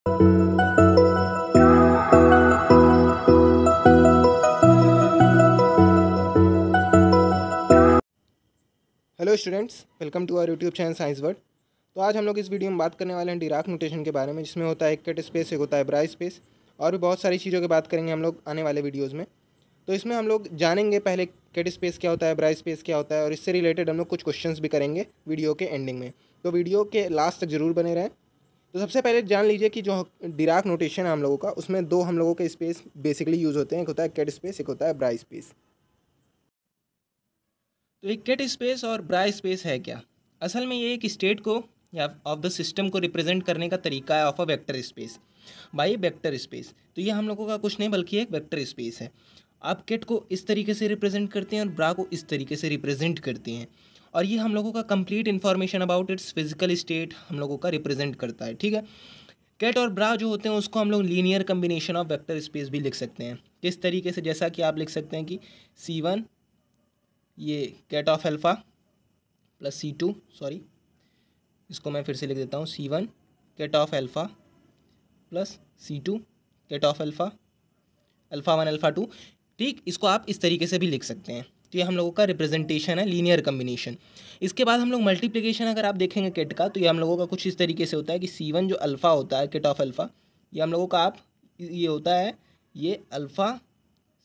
hello students welcome to our YouTube channel science word तो आज हम लोग इस वीडियो में बात करने वाले हैं डिराक नोटेशन के बारे में जिसमें होता है एक कट स्पेस एक होता है ब्राई स्पेस और भी बहुत सारी चीज़ों की बात करेंगे हम लोग आने वाले वीडियोज़ में तो इसमें हम लोग जानेंगे पहले कट स्पेस क्या होता है ब्राई स्पेस क्या होता है और इससे रिलेटेड हम लोग कुछ क्वेश्चन भी करेंगे वीडियो के एंडिंग में तो वीडियो के लास्ट तक ज़रूर बने रहें तो सबसे पहले जान लीजिए कि जो डिराक नोटेशन है हम लोगों का उसमें दो हम लोगों के स्पेस बेसिकली यूज़ होते हैं एक होता है कैट स्पेस एक होता है ब्राई स्पेस तो एक कैट स्पेस और ब्राई स्पेस है क्या असल में ये एक स्टेट को या ऑफ द सिस्टम को रिप्रेजेंट करने का तरीका है of a vector space by vector space तो ये हम लोगों का कुछ नहीं बल्कि एक वैक्टर स्पेस है आप केट को इस तरीके से रिप्रेजेंट करते हैं और ब्रा को इस तरीके से रिप्रेजेंट करते हैं और ये हम लोगों का complete information about its physical state हम लोगों का रिप्रेजेंट करता है ठीक है कैट और ब्रा जो होते हैं उसको हम लोग linear combination of vector space भी लिख सकते हैं किस तरीके से जैसा कि आप लिख सकते हैं कि सी वन ये ket of alpha plus C two sorry इसको मैं फिर से लिख देता हूँ C one ket of alpha plus C two ket of alpha alpha one alpha two ठीक इसको आप इस तरीके से भी लिख सकते हैं तो ये हम लोगों का रिप्रेजेंटेशन है लीनियर कम्बिनेशन इसके बाद हम लोग मल्टीप्लीकेशन अगर आप देखेंगे किट का तो ये हम लोगों का कुछ इस तरीके से होता है कि सी जो अल्फ़ा होता है किट ऑफ अल्फ़ा ये हम लोगों का आप ये होता है ये अल्फ़ा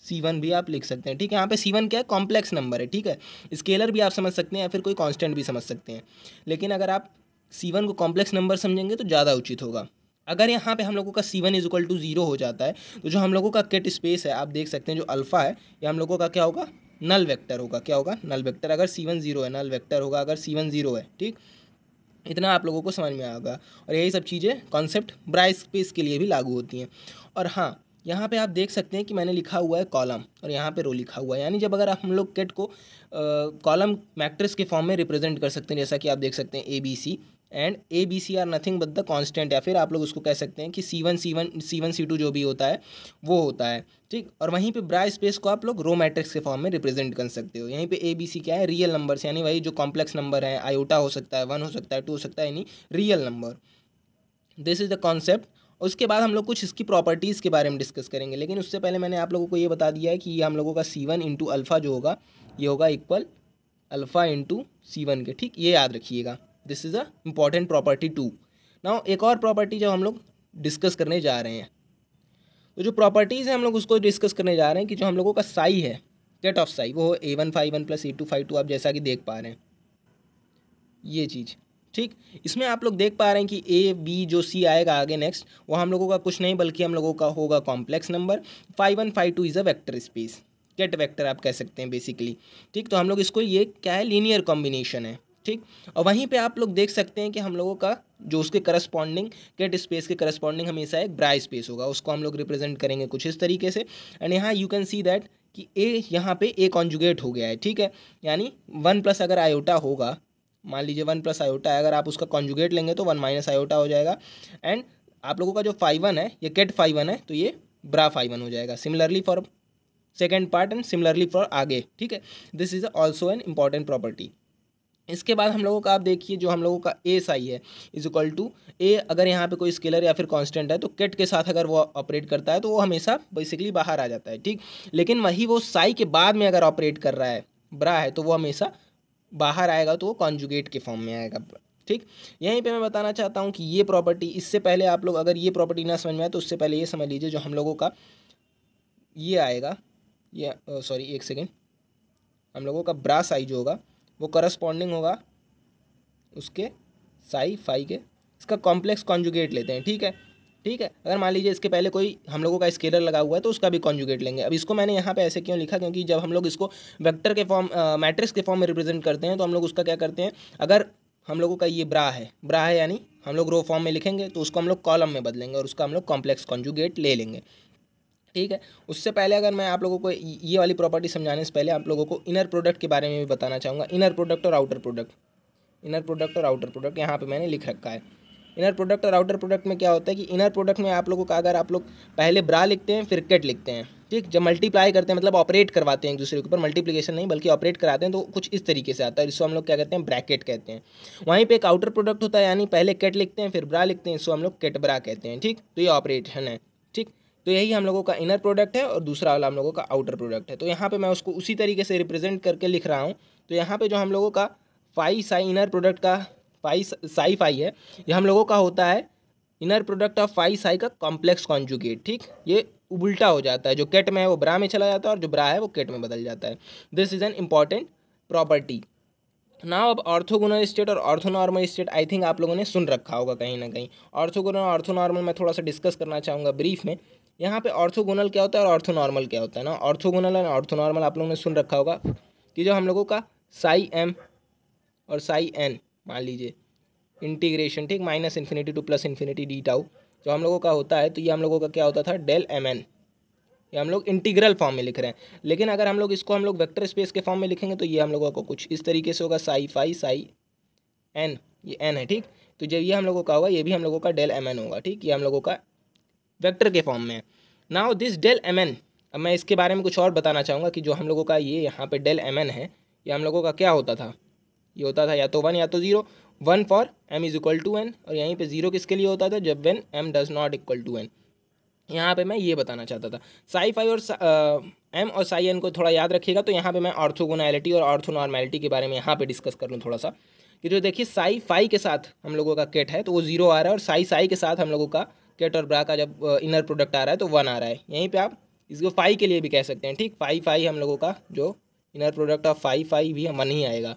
सी वन भी आप लिख सकते हैं ठीक है यहाँ पे सी वन क्या है कॉम्प्लेक्स नंबर है ठीक है स्केलर भी आप समझ सकते हैं या फिर कोई कांस्टेंट भी समझ सकते हैं लेकिन अगर आप सी वन को कॉम्प्लेक्स नंबर समझेंगे तो ज़्यादा उचित होगा अगर यहाँ पे हम लोगों का C one is equal to zero हो जाता है तो जो हम लोगों का किट स्पेस है आप देख सकते हैं जो अल्फ़ा है ये हम लोगों का क्या होगा नल वेक्टर होगा क्या होगा नल वेक्टर अगर सी वन जीरो है नल वेक्टर होगा अगर सी वन जीरो है ठीक इतना आप लोगों को समझ में आएगा और यही सब चीज़ें कॉन्सेप्ट ब्राइट स्पेस के लिए भी लागू होती हैं और हाँ यहाँ पे आप देख सकते हैं कि मैंने लिखा हुआ है कॉलम और यहाँ पे रो लिखा हुआ है यानी जब अगर आप हम लोग केट को कॉलम मैट्रिक्स के फॉर्म में रिप्रेजेंट कर सकते हैं जैसा कि आप देख सकते हैं A B C and A B C are nothing but the constant या फिर आप लोग उसको कह सकते हैं कि C one C one C one C two जो भी होता है वो होता है ठीक और वहीं पे ब्रा स्पेस को आप लोग रो मैट्रिक्स के फॉर्म में रिप्रेजेंट कर सकते हो यहीं पे ए बी सी क्या है रियल नंबर्स यानी वही जो कॉम्प्लेक्स नंबर हैं आयोटा हो सकता है वन हो सकता है टू हो सकता है यानी real number this is the concept उसके बाद हम लोग कुछ इसकी प्रॉपर्टीज़ के बारे में डिस्कस करेंगे लेकिन उससे पहले मैंने आप लोगों को ये बता दिया है कि ये हम लोगों का सी वन इंटू अल्फ़ा जो होगा ये होगा equal alpha into C one के ठीक ये याद रखिएगा this is a important property टू ना एक और प्रॉपर्टी जो हम लोग डिस्कस करने जा रहे हैं तो जो प्रॉपर्टीज़ हैं हम लोग उसको डिस्कस करने जा रहे हैं कि जो हम लोगों का साई है गेट ऑफ साई वो A one phi one plus A two phi two आप जैसा कि देख पा रहे हैं ये चीज़ ठीक इसमें आप लोग देख पा रहे हैं कि ए बी जो सी आएगा आगे नेक्स्ट वो हम लोगों का कुछ नहीं बल्कि हम लोगों का होगा complex number phi one phi two is a vector space ket vector आप कह सकते हैं बेसिकली ठीक तो हम लोग इसको ये क्या है लीनियर कॉम्बिनेशन है ठीक और वहीं पे आप लोग देख सकते हैं कि हम लोगों का जो उसके करस्पॉन्डिंग गेट स्पेस के करस्पॉन्डिंग हमेशा एक ब्राई स्पेस होगा उसको हम लोग रिप्रेजेंट करेंगे कुछ इस तरीके से एंड यहाँ यू कैन सी दैट कि ए यहाँ पे ए कॉन्जुगेट हो गया है ठीक है यानी वन प्लस अगर आयोटा होगा मान लीजिए वन प्लस आयोटा है अगर आप उसका कॉन्जुगेट लेंगे तो वन माइनस आयोटा हो जाएगा एंड आप लोगों का जो वन है ये केट वन है तो ये ब्रा वन हो जाएगा similarly for second part and similarly for आगे ठीक है this is also an important property इसके बाद हम लोगों का आप देखिए जो हम लोगों का ए साई है इज इक्वल टू ए अगर यहाँ पे कोई स्केलर या फिर कांस्टेंट है तो केट के साथ अगर वो ऑपरेट करता है तो वो हमेशा बेसिकली बाहर आ जाता है ठीक लेकिन वही वो साई के बाद में अगर ऑपरेट कर रहा है ब्रा है तो वो हमेशा बाहर आएगा तो वो कॉन्जुगेट के फॉर्म में आएगा ठीक यहीं पर मैं बताना चाहता हूँ कि ये प्रॉपर्टी इससे पहले आप लोग अगर ये प्रॉपर्टी ना समझ में आए तो उससे पहले ये समझ लीजिए जो हम लोगों का ये आएगा ये सॉरी एक सेकेंड हम लोगों का ब्रा साइज होगा वो करस्पॉन्डिंग होगा उसके साई फाई के इसका कॉम्प्लेक्स कॉन्जुगेट लेते हैं ठीक है ठीक है अगर मान लीजिए इसके पहले कोई हम लोगों का स्केलर लगा हुआ है तो उसका भी कॉन्जुगेट लेंगे अब इसको मैंने यहाँ पे ऐसे क्यों लिखा क्योंकि जब हम लोग इसको वेक्टर के फॉर्म मैट्रिक्स के फॉर्म में रिप्रेजेंट करते हैं तो हम लोग उसका क्या करते हैं अगर हम लोगों का ये ब्रा है ब्रा है यानी हम लोग रो फॉर्म में लिखेंगे तो उसको हम लोग कॉलम में बदलेंगे और उसका हम लोग कॉम्प्लेक्स कॉन्जुगेट ले लेंगे ठीक है उससे पहले अगर मैं आप लोगों को ये वाली प्रॉपर्टी समझाने से पहले आप लोगों को इनर प्रोडक्ट के बारे में भी बताना चाहूँगा इनर प्रोडक्ट और आउटर प्रोडक्ट इनर प्रोडक्ट और आउटर प्रोडक्ट यहाँ पे मैंने लिख रखा है इनर प्रोडक्ट और आउटर प्रोडक्ट में क्या होता है कि इनर प्रोडक्ट में आप लोगों का अगर आप लोग पहले ब्रा लिखते हैं फिर केट लिखते हैं ठीक जब मल्टीप्लाई करते हैं मतलब ऑपरेट करवाते हैं एक दूसरे के ऊपर मल्टीप्लिकेशन नहीं बल्कि ऑपरेट कराते हैं तो कुछ इस तरीके से आता है इसको हम लोग क्या कहते हैं ब्रैकेट कहते हैं वहीं पे एक आउटर प्रोडक्ट होता है यानी पहले केट लिखते हैं फिर ब्रा लिखते हैं इसको हम लोग केट ब्रा कहते हैं ठीक तो ये ऑपरेशन है तो यही हम लोगों का इनर प्रोडक्ट है और दूसरा वाला हम लोगों का आउटर प्रोडक्ट है तो यहाँ पर मैं उसको उसी तरीके से रिप्रेजेंट करके लिख रहा हूँ तो यहाँ पर जो हम लोगों का फाई साई इनर प्रोडक्ट का फाई साई फाई है ये हम लोगों का होता है inner product of phi psi का कॉम्प्लेक्स कॉन्जुगेट ठीक ये उल्टा हो जाता है जो केट में है वो ब्रा में चला जाता है और जो ब्रा है वो केट में बदल जाता है this is an important property now अब ऑर्थोगोनल स्टेट और ऑर्थोनॉर्मल स्टेट आई थिंक आप लोगों ने सुन रखा होगा कहीं ना कहीं ऑर्थोगोनल ऑर्थोनॉर्मल मैं थोड़ा सा डिस्कस करना चाहूँगा ब्रीफ में यहाँ पे ऑर्थोगोनल क्या होता है और ऑर्थोनॉर्मल क्या होता है ना ऑर्थोगोनल एंड ऑर्थोनॉर्मल आप लोगों ने सुन रखा होगा कि जो हम लोगों का साई एम और साई एन मान लीजिए इंटीग्रेशन ठीक minus infinity to plus infinity D tau जो हम लोगों का होता है तो ये हम लोगों का क्या होता था डेल एम एन ये हम लोग इंटीग्रल फॉर्म में लिख रहे हैं लेकिन अगर हम लोग इसको हम लोग वेक्टर स्पेस के फॉर्म में लिखेंगे तो ये हम लोगों को कुछ इस तरीके से होगा साई फाई साई एन ये एन है ठीक तो जब ये हम लोगों का होगा ये भी हम लोगों का डेल एम एन होगा ठीक ये हम लोगों का वेक्टर के फॉर्म में now this del M N अब मैं इसके बारे में कुछ और बताना चाहूँगा कि जो हम लोगों का ये यहाँ पे डेल एम एन है ये हम लोगों का क्या होता था ये होता था या तो वन या तो zero one for M is equal to N और यहीं पे ज़ीरो किसके लिए होता था जब when M does not equal to N यहाँ पे मैं ये बताना चाहता था साई फाई और एम और साई एन को थोड़ा याद रखिएगा तो यहाँ पे मैं ऑर्थोगोनैलिटी और ऑर्थोनॉर्मैलिटी के बारे में यहाँ पे डिस्कस कर लूँ थोड़ा सा कि जो देखिए साई फाई के साथ हम लोगों का केट है तो वो ज़ीरो आ रहा है और साई साई के साथ हम लोगों का केट और ब्रा का जब इनर प्रोडक्ट आ रहा है तो वन आ रहा है यहीं पे आप इसको फाइव के लिए भी कह सकते हैं ठीक फाइव फाइव हम लोगों का जो inner product of phi phi भी वन ही आएगा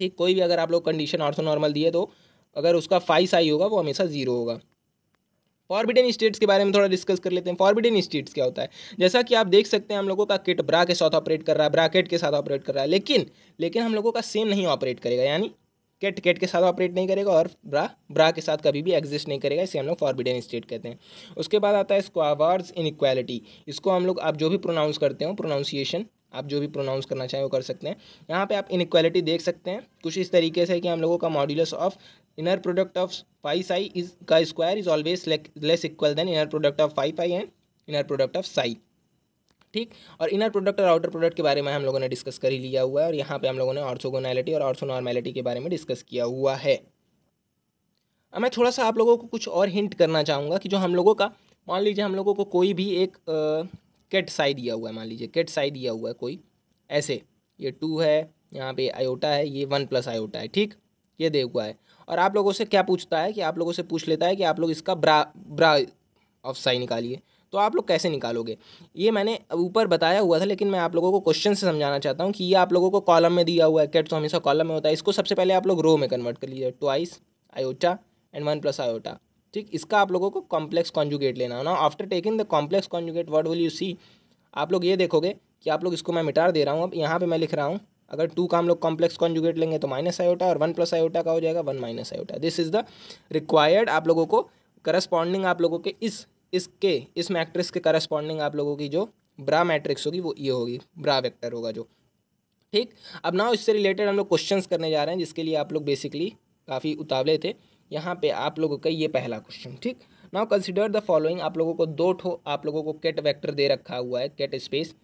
ठीक कोई भी अगर आप लोग कंडीशन ऑर्थो नॉर्मल दिए तो अगर उसका फाइव साई होगा वो हमेशा जीरो होगा फॉरबिडन स्टेट्स के बारे में थोड़ा डिस्कस कर लेते हैं फॉरबिडन स्टेट्स क्या होता है जैसा कि आप देख सकते हैं हम लोगों का किट ब्रा के साथ ऑपरेट कर रहा है ब्राकेट के साथ ऑपरेट कर रहा है लेकिन लेकिन हम लोगों का सेम नहीं ऑपरेट करेगा यानी टिकेट टिकेट के साथ ऑपरेट नहीं करेगा और ब्रा ब्रा के साथ कभी भी एग्जिस्ट नहीं करेगा इसे हम लोग फॉरबिडन स्टेट कहते हैं उसके बाद आता है स्क्वावर्स इन इसको हम लोग आप जो भी प्रोनाउंस करते हो प्रोनाउंसिएशन आप जो भी प्रोनाउंस करना चाहें वो कर सकते हैं यहाँ पे आप इनक्वालिटी देख सकते हैं कुछ इस तरीके से कि हम लोगों का modulus of inner product of phi psi is का square is always less equal than inner product of phi I and inner product of psi ठीक और इनर प्रोडक्ट और आउटर प्रोडक्ट के बारे में हम लोगों ने डिस्कस कर ही लिया हुआ है और यहाँ पे हम लोगों ने ऑर्थोगोनैलिटी और ऑर्थोनॉर्मैलिटी के बारे में डिस्कस किया हुआ है अब मैं थोड़ा सा आप लोगों को कुछ और हिंट करना चाहूँगा कि जो हम लोगों का मान लीजिए हम लोगों को कोई भी एक केट साई दिया हुआ है मान लीजिए केट साई दिया हुआ है कोई ऐसे ये टू है यहाँ पे आयोटा है ये वन प्लस आयोटा है ठीक ये दे हुआ है और आप लोगों से क्या पूछता है कि आप लोगों से पूछ लेता है कि आप लोग इसका ब्रा ब्रा ऑफ साई निकालिए तो आप लोग कैसे निकालोगे ये मैंने ऊपर बताया हुआ था लेकिन मैं आप लोगों को क्वेश्चन से समझाना चाहता हूँ कि ये आप लोगों को कॉलम में दिया हुआ है कैट तो हमेशा कॉलम में होता है इसको सबसे पहले आप लोग रो में कन्वर्ट कर लीजिए twice iota and one plus iota ठीक इसका आप लोगों को कॉम्प्लेक्स कॉन्जुगेट लेना होना after taking the complex conjugate word will you see आप लोग ये देखोगे कि आप लोग इसको मैं मिटार दे रहा हूँ अब यहाँ पर मैं लिख रहा हूँ अगर टू का हम लोग कॉम्प्लेक्स कॉन्जुगेट लेंगे तो माइनस आयोटा और वन प्लस आयोटा का हो जाएगा one minus iota this is the required आप लोगों को करस्पॉन्डिंग आप लोगों के इस इसके इस मैट्रिक्स के करस्पॉन्डिंग आप लोगों की जो ब्रा मैट्रिक्स होगी वो ये होगी ब्रा वेक्टर होगा जो ठीक अब ना इससे रिलेटेड हम लोग क्वेश्चन करने जा रहे हैं जिसके लिए आप लोग बेसिकली काफ़ी उतावले थे यहाँ पे आप लोगों का ये पहला क्वेश्चन ठीक नाउ कंसिडर द फॉलोइंग आप लोगों को दो ठो आप लोगों को केट वैक्टर दे रखा हुआ है केट स्पेस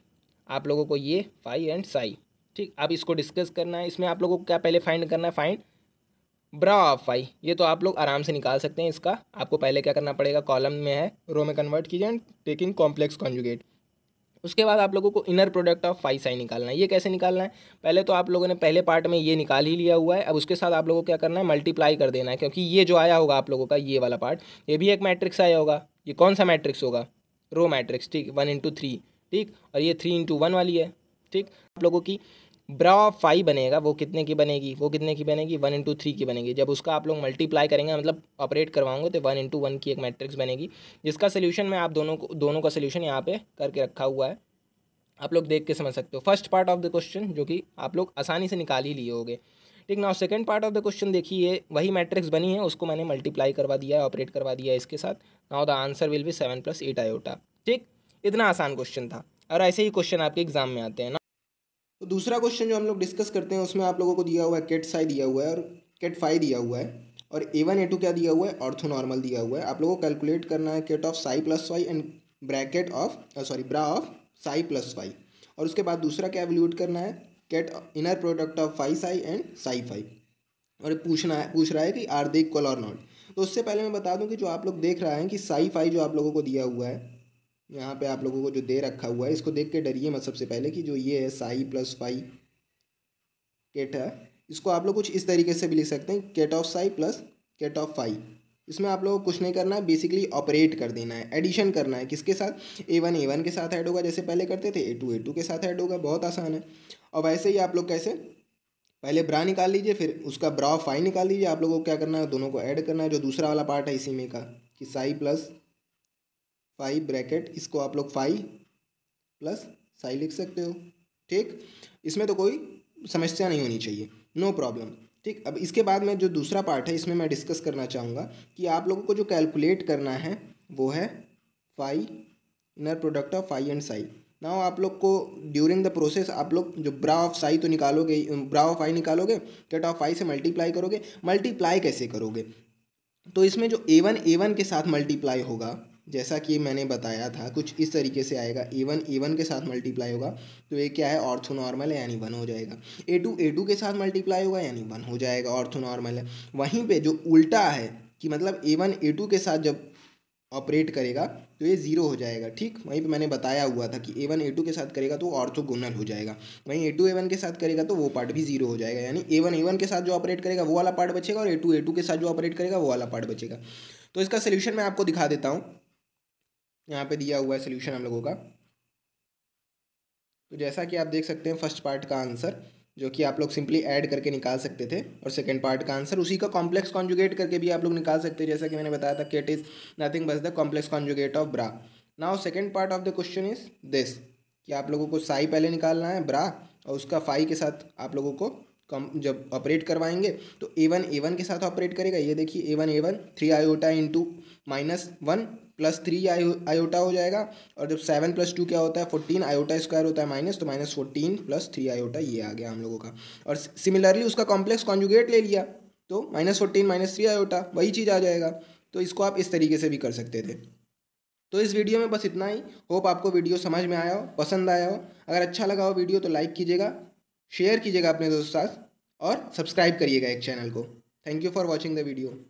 आप लोगों को ये फाई एंड साई ठीक अब इसको डिस्कस करना है इसमें आप लोगों को क्या पहले फाइंड करना है फाइंड ऑफ आई ये तो आप लोग आराम से निकाल सकते हैं इसका आपको पहले क्या करना पड़ेगा कॉलम में है रो में कन्वर्ट कीजिए एंड टेकिंग कॉम्प्लेक्स कॉन्जुगेट उसके बाद आप लोगों को inner product of phi psi निकालना है ये कैसे निकालना है पहले तो आप लोगों ने पहले पार्ट में ये निकाल ही लिया हुआ है अब उसके साथ आप लोगों को क्या करना है मल्टीप्लाई कर देना है क्योंकि ये जो आया होगा आप लोगों का ये वाला पार्ट ये भी एक मैट्रिक्स आया होगा ये कौन सा मैट्रिक्स होगा रो मैट्रिक्स ठीक वन इंटू थ्री ठीक और ये थ्री इंटू वन वाली है ठीक आप लोगों की ब्रा फाइव बनेगा वो कितने की बनेगी वो कितने की बनेगी वन इंटू थ्री की बनेगी जब उसका आप लोग मल्टीप्लाई करेंगे मतलब ऑपरेट करवाओगे तो वन इंटू वन की एक मैट्रिक्स बनेगी जिसका सोल्यूशन मैं आप दोनों को दोनों का सोल्यूशन यहाँ पे करके रखा हुआ है आप लोग देख के समझ सकते हो first part of the question जो कि आप लोग आसानी से निकाल ही लिए होगे ठीक ना second part of the question देखिए वही मैट्रिक्स बनी है उसको मैंने मल्टीप्लाई करवा दिया है ऑपरेट करवा दिया है इसके साथ नाउ द आंसर विल भी सेवन प्लस एट आयोटा ठीक इतना आसान क्वेश्चन था और ऐसे ही क्वेश्चन आपके एग्जाम में आते हैं तो दूसरा क्वेश्चन जो हम लोग डिस्कस करते हैं उसमें आप लोगों को दिया हुआ है केट साई दिया हुआ है और केट फाई दिया हुआ है और ए वन ए टू क्या दिया हुआ है ऑर्थो नॉर्मल दिया हुआ है आप लोगों को कैलकुलेट करना है ket of psi plus phi and bracket of sorry bra of psi plus phi और उसके बाद दूसरा क्या एवल्यूट करना है ket inner product of phi psi and psi phi और पूछना है पूछ रहा है कि आर दे इक्वल और नॉट तो उससे पहले मैं बता दूं कि जो आप लोग देख रहे हैं कि साई फाई जो आप लोगों को दिया हुआ है यहाँ पे आप लोगों को जो दे रखा हुआ है इसको देख के डरिए मत सबसे पहले कि जो ये है साई प्लस फाई केट है इसको आप लोग कुछ इस तरीके से भी लिख सकते हैं ket of psi plus ket of phi इसमें आप लोगों को कुछ नहीं करना है बेसिकली ऑपरेट कर देना है एडिशन करना है किसके साथ ए वन ए वन के साथ ऐड होगा जैसे पहले करते थे ए टू ए टू के साथ ऐड होगा बहुत आसान है और वैसे ही आप लोग कैसे पहले ब्रा निकाल लीजिए फिर उसका ब्रा फाई निकाल लीजिए आप लोगों को क्या करना है दोनों को ऐड करना है जो दूसरा वाला पार्ट है इसी में का कि साई प्लस फाइव ब्रैकेट इसको आप लोग फाइव प्लस साई लिख सकते हो ठीक इसमें तो कोई समस्या नहीं होनी चाहिए नो प्रॉब्लम ठीक अब इसके बाद में जो दूसरा पार्ट है इसमें मैं डिस्कस करना चाहूँगा कि आप लोगों को जो कैलकुलेट करना है वो है phi inner product of phi and psi now आप लोग को ड्यूरिंग द प्रोसेस आप लोग जो ब्रा ऑफ साई तो निकालोगे ब्रा ऑफ आई निकालोगे कट ऑफ आई से मल्टीप्लाई करोगे मल्टीप्लाई कैसे करोगे तो इसमें जो ए वन ए वन के साथ मल्टीप्लाई होगा जैसा कि मैंने बताया था कुछ इस तरीके से आएगा ए वन ए वन के साथ मल्टीप्लाई होगा तो ये क्या है ऑर्थो नॉर्मल है यानी वन हो जाएगा ए टू ए टू के साथ मल्टीप्लाई होगा यानी वन हो जाएगा ऑर्थो नॉर्मल है वहीं पे जो उल्टा है कि मतलब ए वन ए टू के साथ जब ऑपरेट करेगा तो ये ज़ीरो हो जाएगा ठीक वहीं पे मैंने बताया हुआ था कि ए वन ए टू के साथ करेगा तो ऑर्थोगोनल हो जाएगा वहीं ए टू ए वन के साथ करेगा तो वो पार्ट तो भी जीरो हो जाएगा यानी ए वन ए वन के साथ जो ऑपरेट करेगा वो वाला पार्ट बचेगा और ए टू ए टू के साथ जो ऑपरेट करेगा वो वाला पार्ट बचेगा तो इसका सोल्यूशन मैं आपको दिखा देता हूँ यहाँ पे दिया हुआ है सोल्यूशन हम लोगों का तो जैसा कि आप देख सकते हैं फर्स्ट पार्ट का आंसर जो कि आप लोग सिंपली ऐड करके निकाल सकते थे और सेकंड पार्ट का आंसर उसी का कॉम्प्लेक्स कॉन्जुगेट करके भी आप लोग निकाल सकते हैं जैसा कि मैंने बताया था इट इज़ नथिंग बस the complex conjugate of bra now second part of the question is this कि आप लोगों को साई पहले निकालना है ब्रा और उसका फाई के साथ आप लोगों को कम जब ऑपरेट करवाएंगे तो ए वन ए वन के साथ ऑपरेट करेगा ये देखिए a one a one three iota into minus one plus three iota हो जाएगा और जब सेवन प्लस टू क्या होता है फोर्टीन आयोटा स्क्वायर होता है माइनस तो minus fourteen plus three iota ये आ गया हम लोगों का और सिमिलरली उसका कॉम्प्लेक्स कॉन्जुगेट ले लिया तो minus fourteen minus three iota वही चीज़ आ जाएगा तो इसको आप इस तरीके से भी कर सकते थे तो इस वीडियो में बस इतना ही होप आपको वीडियो समझ में आया हो पसंद आया हो अगर अच्छा लगा हो वीडियो तो लाइक कीजिएगा शेयर कीजिएगा अपने दोस्तों साथ और सब्सक्राइब करिएगा एक चैनल को thank you for watching the video